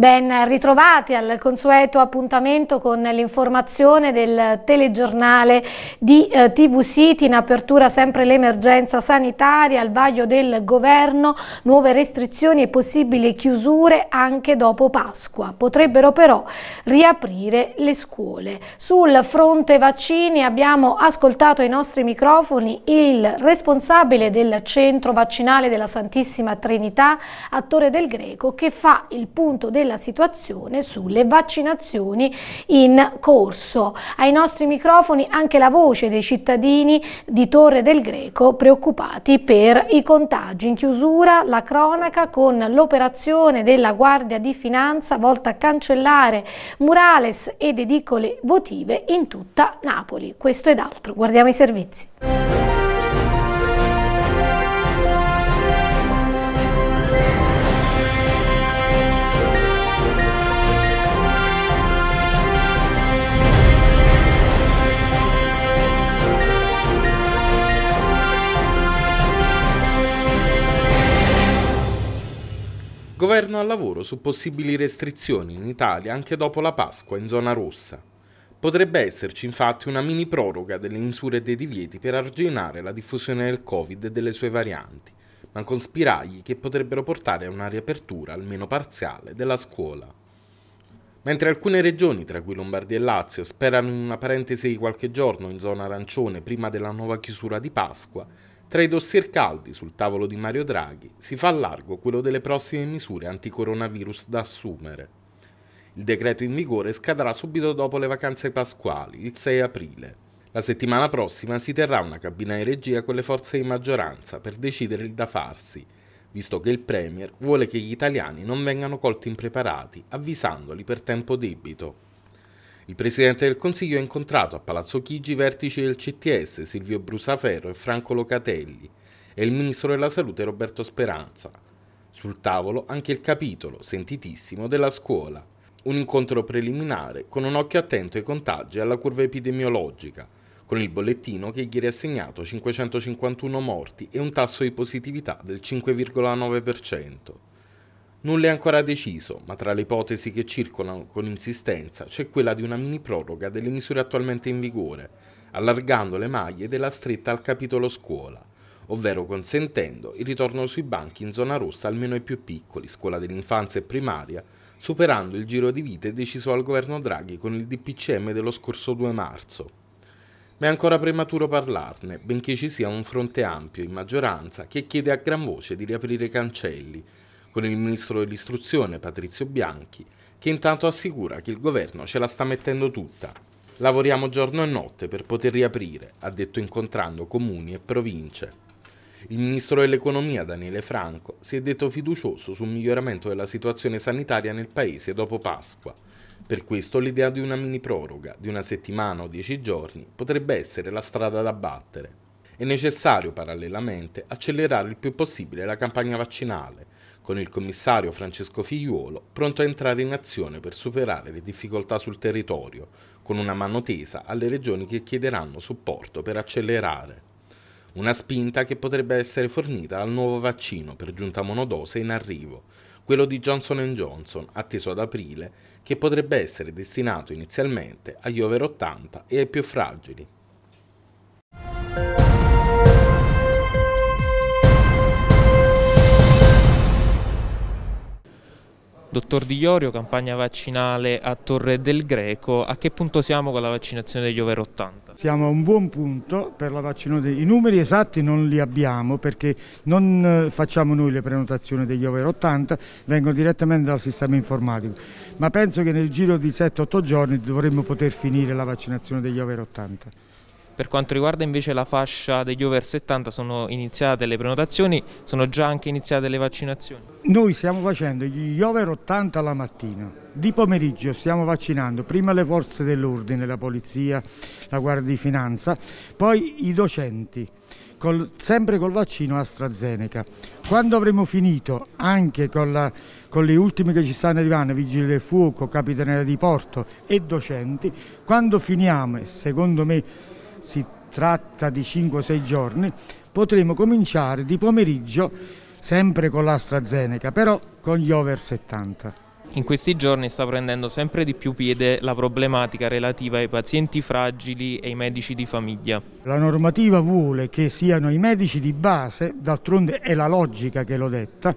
Ben ritrovati al consueto appuntamento con l'informazione del telegiornale di eh, TV City in apertura sempre l'emergenza sanitaria al vaglio del governo, nuove restrizioni e possibili chiusure anche dopo Pasqua. Potrebbero però riaprire le scuole. Sul fronte vaccini abbiamo ascoltato ai nostri microfoni il responsabile del centro vaccinale della Santissima Trinità, attore del Greco, che fa il punto della la situazione sulle vaccinazioni in corso. Ai nostri microfoni anche la voce dei cittadini di Torre del Greco preoccupati per i contagi. In chiusura la cronaca con l'operazione della Guardia di Finanza volta a cancellare murales ed edicole votive in tutta Napoli. Questo ed altro. Guardiamo i servizi. Governo al lavoro su possibili restrizioni in Italia anche dopo la Pasqua in zona rossa. Potrebbe esserci infatti una mini proroga delle misure e dei divieti per arginare la diffusione del Covid e delle sue varianti, ma con spiragli che potrebbero portare a una riapertura almeno parziale della scuola. Mentre alcune regioni, tra cui Lombardia e Lazio, sperano in una parentesi di qualche giorno in zona arancione prima della nuova chiusura di Pasqua, tra i dossier caldi sul tavolo di Mario Draghi si fa largo quello delle prossime misure anticoronavirus da assumere. Il decreto in vigore scadrà subito dopo le vacanze pasquali, il 6 aprile. La settimana prossima si terrà una cabina di regia con le forze di maggioranza per decidere il da farsi, visto che il Premier vuole che gli italiani non vengano colti impreparati, avvisandoli per tempo debito. Il Presidente del Consiglio ha incontrato a Palazzo Chigi i vertici del CTS Silvio Brusaferro e Franco Locatelli e il Ministro della Salute Roberto Speranza. Sul tavolo anche il capitolo, sentitissimo, della scuola. Un incontro preliminare con un occhio attento ai contagi e alla curva epidemiologica, con il bollettino che gli ha segnato 551 morti e un tasso di positività del 5,9%. Nulla è ancora deciso, ma tra le ipotesi che circolano con insistenza c'è quella di una mini proroga delle misure attualmente in vigore, allargando le maglie della stretta al capitolo scuola, ovvero consentendo il ritorno sui banchi in zona rossa almeno ai più piccoli, scuola dell'infanzia e primaria, superando il giro di vite deciso al governo Draghi con il DPCM dello scorso 2 marzo. Ma è ancora prematuro parlarne, benché ci sia un fronte ampio in maggioranza che chiede a gran voce di riaprire i cancelli, con il ministro dell'istruzione Patrizio Bianchi, che intanto assicura che il governo ce la sta mettendo tutta. Lavoriamo giorno e notte per poter riaprire, ha detto incontrando comuni e province. Il ministro dell'economia Daniele Franco si è detto fiducioso sul miglioramento della situazione sanitaria nel paese dopo Pasqua. Per questo l'idea di una mini proroga di una settimana o dieci giorni potrebbe essere la strada da battere. È necessario parallelamente accelerare il più possibile la campagna vaccinale, con il commissario Francesco Figliuolo pronto a entrare in azione per superare le difficoltà sul territorio, con una mano tesa alle regioni che chiederanno supporto per accelerare. Una spinta che potrebbe essere fornita al nuovo vaccino per giunta monodose in arrivo, quello di Johnson Johnson, atteso ad aprile, che potrebbe essere destinato inizialmente agli over 80 e ai più fragili. Dottor Di Iorio, campagna vaccinale a Torre del Greco, a che punto siamo con la vaccinazione degli over 80? Siamo a un buon punto per la vaccinazione, i numeri esatti non li abbiamo perché non eh, facciamo noi le prenotazioni degli over 80, vengono direttamente dal sistema informatico, ma penso che nel giro di 7-8 giorni dovremmo poter finire la vaccinazione degli over 80. Per quanto riguarda invece la fascia degli over 70 sono iniziate le prenotazioni, sono già anche iniziate le vaccinazioni? Noi stiamo facendo gli over 80 la mattina, di pomeriggio stiamo vaccinando prima le forze dell'ordine, la polizia, la guardia di finanza, poi i docenti. Col, sempre col vaccino AstraZeneca. Quando avremo finito anche con, la, con, le ultime che ci stanno arrivando, Vigili del Fuoco, Capitanella di Porto e docenti, quando finiamo, secondo me si tratta di 5-6 giorni, potremo cominciare di pomeriggio sempre con l'AstraZeneca, però con gli over 70. In questi giorni sta prendendo sempre di più piede la problematica relativa ai pazienti fragili e ai medici di famiglia. La normativa vuole che siano i medici di base, d'altronde è la logica che l'ho detta,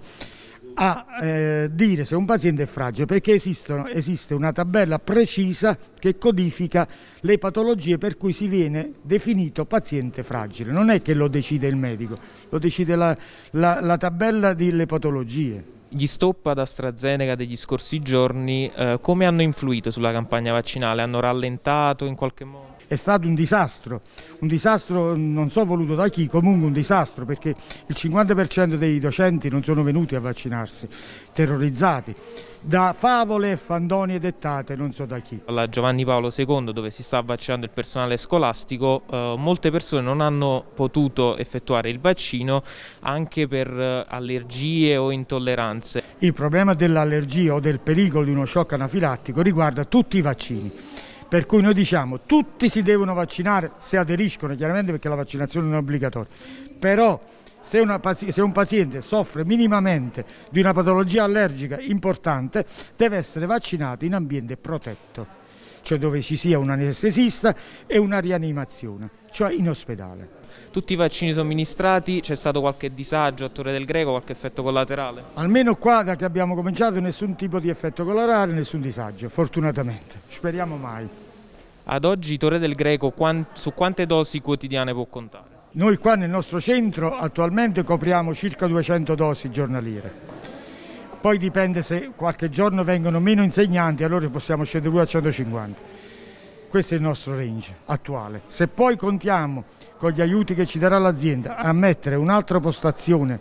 a eh, dire se un paziente è fragile perché esistono, esiste una tabella precisa che codifica le patologie per cui si viene definito paziente fragile. Non è che lo decide il medico, lo decide la, la, la tabella delle patologie. Gli stop ad AstraZeneca degli scorsi giorni eh, come hanno influito sulla campagna vaccinale? Hanno rallentato in qualche modo? è stato un disastro, un disastro non so voluto da chi, comunque un disastro perché il 50% dei docenti non sono venuti a vaccinarsi, terrorizzati da favole e fandonie dettate non so da chi. Alla Giovanni Paolo II dove si sta vaccinando il personale scolastico eh, molte persone non hanno potuto effettuare il vaccino anche per eh, allergie o intolleranze. Il problema dell'allergia o del pericolo di uno shock anafilattico riguarda tutti i vaccini per cui noi diciamo tutti si devono vaccinare se aderiscono, chiaramente perché la vaccinazione non è obbligatoria. Però se, una, se, un paziente soffre minimamente di una patologia allergica importante deve essere vaccinato in ambiente protetto cioè dove ci sia un anestesista e una rianimazione, cioè in ospedale. Tutti i vaccini somministrati, c'è stato qualche disagio a Torre del Greco, qualche effetto collaterale? Almeno qua da che abbiamo cominciato nessun tipo di effetto collaterale, nessun disagio, fortunatamente, speriamo mai. Ad oggi Torre del Greco su quante dosi quotidiane può contare? Noi qua nel nostro centro attualmente copriamo circa 200 dosi giornaliere poi dipende se qualche giorno vengono meno insegnanti, allora possiamo scendere pure a 150. Questo è il nostro range attuale. Se poi contiamo con gli aiuti che ci darà l'azienda a mettere un'altra postazione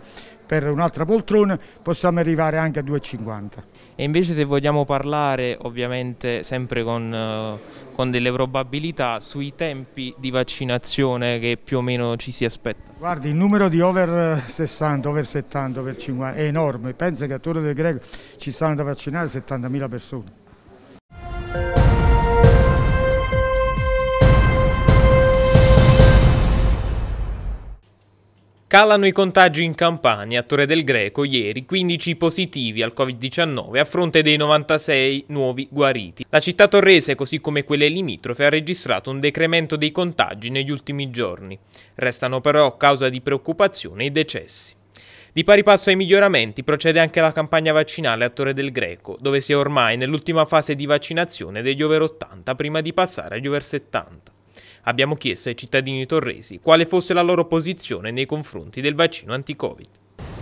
per un'altra poltrona possiamo arrivare anche a 2,50. E invece se vogliamo parlare ovviamente sempre con, eh, con delle probabilità sui tempi di vaccinazione che più o meno ci si aspetta? Guardi, il numero di over 60, eh, over 70, over 50 è enorme. Pensa che a Torre del Greco ci stanno da vaccinare 70.000 persone. Calano i contagi in Campania, a Torre del Greco, ieri 15 positivi al Covid-19 a fronte dei 96 nuovi guariti. La città torrese, così come quelle limitrofe, ha registrato un decremento dei contagi negli ultimi giorni. Restano però, causa di preoccupazione, i decessi. Di pari passo ai miglioramenti procede anche la campagna vaccinale a Torre del Greco, dove si è ormai nell'ultima fase di vaccinazione degli over 80 prima di passare agli over 70. Abbiamo chiesto ai cittadini torresi quale fosse la loro posizione nei confronti del vaccino anti-Covid.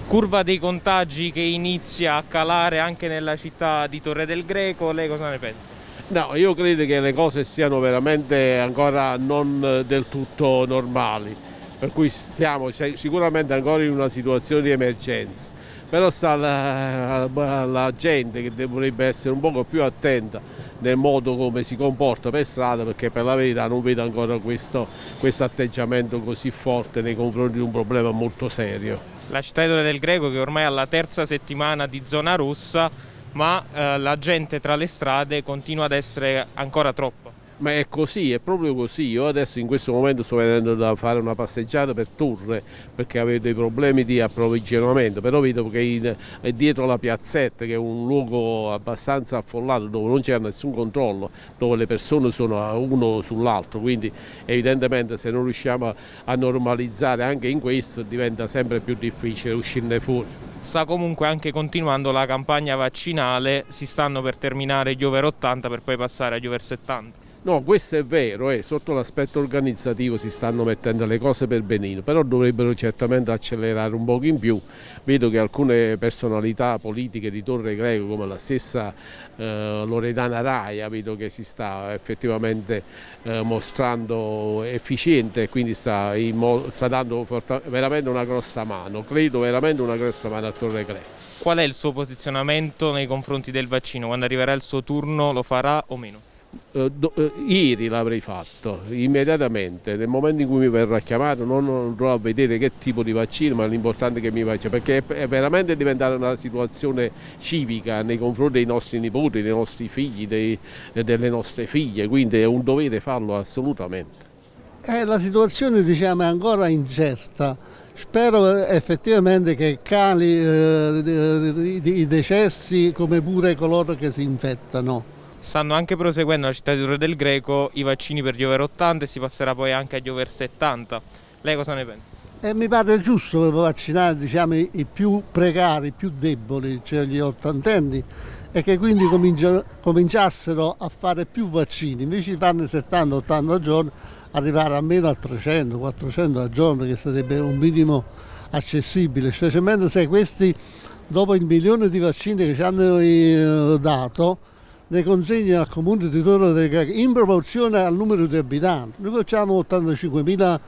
Curva dei contagi che inizia a calare anche nella città di Torre del Greco, lei cosa ne pensa? No, io credo che le cose siano veramente ancora non eh, del tutto normali, per cui siamo sicuramente ancora in una situazione di emergenza però sta la, la, la gente che dovrebbe essere un po' più attenta nel modo come si comporta per strada perché per la verità non vedo ancora questo, questo atteggiamento così forte nei confronti di un problema molto serio. La cittadina del Greco che ormai è alla terza settimana di zona rossa ma eh, la gente tra le strade continua ad essere ancora troppa ma è così, è proprio così. Io adesso in questo momento sto venendo da fare una passeggiata per Turre perché avevo dei problemi di approvvigionamento, però vedo che è dietro la piazzetta che è un luogo abbastanza affollato dove non c'è nessun controllo, dove le persone sono uno sull'altro, quindi evidentemente se non riusciamo a normalizzare anche in questo diventa sempre più difficile uscirne fuori. Sta comunque anche continuando la campagna vaccinale, si stanno per terminare gli over 80 per poi passare agli over 70. No, questo è vero, eh, sotto l'aspetto organizzativo si stanno mettendo le cose per benino, però dovrebbero certamente accelerare un po' in più. Vedo che alcune personalità politiche di Torre Greco, come la stessa eh, Loredana Raia, vedo che si sta effettivamente eh, mostrando efficiente e quindi sta, sta dando veramente una grossa mano, credo veramente una grossa mano a Torre Greco. Qual è il suo posizionamento nei confronti del vaccino? Quando arriverà il suo turno lo farà o meno? eh, do, eh, ieri l'avrei fatto immediatamente nel momento in cui mi verrà chiamato non andrò a vedere che tipo di vaccino ma l'importante è che mi faccia perché è, è veramente diventata una situazione civica nei confronti dei nostri nipoti dei nostri figli dei, eh, delle nostre figlie quindi è un dovere farlo assolutamente eh, la situazione diciamo, è ancora incerta. Spero eh, effettivamente che cali eh, i decessi come pure coloro che si infettano. Stanno anche proseguendo la città di Torre del Greco i vaccini per gli over 80 e si passerà poi anche agli over 70. Lei cosa ne pensa? Eh, mi pare giusto vaccinare diciamo, i più precari, i più deboli, cioè gli ottantenni, e che quindi cominciassero a fare più vaccini, invece di farne 70-80 al giorno, arrivare almeno a 300-400 al giorno, che sarebbe un minimo accessibile, specialmente se questi, dopo il milione di vaccini che ci hanno eh, dato, ne consegna al comune di Torre del Gago in proporzione al numero di abitanti. Noi facciamo 85.000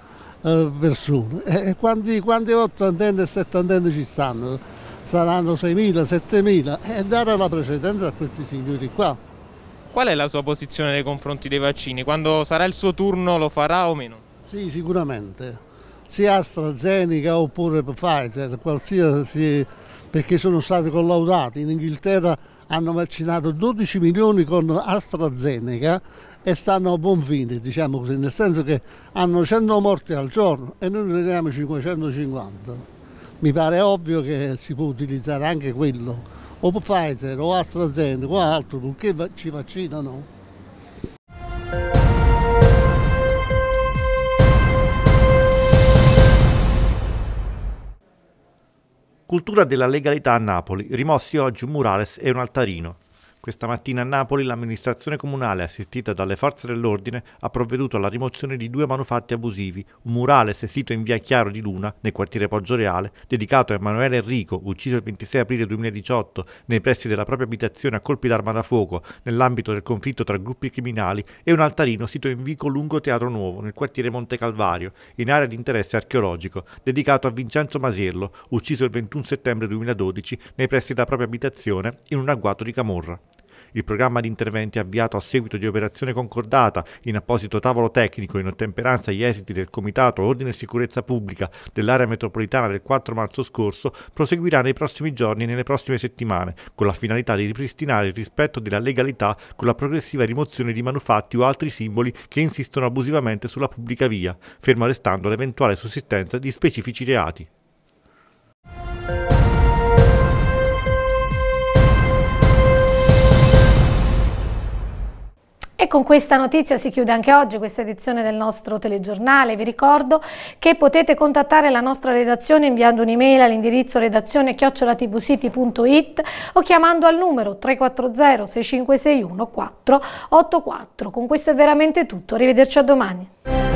eh, persone e quanti, quanti ottantenni e settantenne ci stanno? Saranno 6.000, 7.000 e dare la precedenza a questi signori qua. Qual è la sua posizione nei confronti dei vaccini? Quando sarà il suo turno lo farà o meno? Sì, sicuramente. Sia AstraZeneca oppure Pfizer, qualsiasi, perché sono stati collaudati in Inghilterra hanno vaccinato 12 milioni con AstraZeneca e stanno a buon fine, diciamo così, nel senso che hanno 100 morti al giorno e noi ne abbiamo 550. Mi pare ovvio che si può utilizzare anche quello, o Pfizer o AstraZeneca o altro, perché ci vaccinano. Cultura della legalità a Napoli, rimossi oggi un murales e un altarino. Questa mattina a Napoli l'amministrazione comunale, assistita dalle forze dell'ordine, ha provveduto alla rimozione di due manufatti abusivi, un murale sessito in via Chiaro di Luna, nel quartiere Poggio Reale, dedicato a Emanuele Enrico, ucciso il 26 aprile 2018 nei pressi della propria abitazione a colpi d'arma da fuoco, nell'ambito del conflitto tra gruppi criminali, e un altarino sito in vico Lungo Teatro Nuovo, nel quartiere Monte Calvario, in area di interesse archeologico, dedicato a Vincenzo Masiello, ucciso il 21 settembre 2012 nei pressi della propria abitazione in un agguato di Camorra. Il programma di interventi avviato a seguito di operazione concordata in apposito tavolo tecnico in ottemperanza agli esiti del Comitato Ordine e Sicurezza Pubblica dell'area metropolitana del 4 marzo scorso proseguirà nei prossimi giorni e nelle prossime settimane con la finalità di ripristinare il rispetto della legalità con la progressiva rimozione di manufatti o altri simboli che insistono abusivamente sulla pubblica via, ferma restando l'eventuale sussistenza di specifici reati. con questa notizia si chiude anche oggi questa edizione del nostro telegiornale. Vi ricordo che potete contattare la nostra redazione inviando un'email all'indirizzo redazione chiocciolatvsiti.it o chiamando al numero 340 6561 484. Con questo è veramente tutto, arrivederci a domani.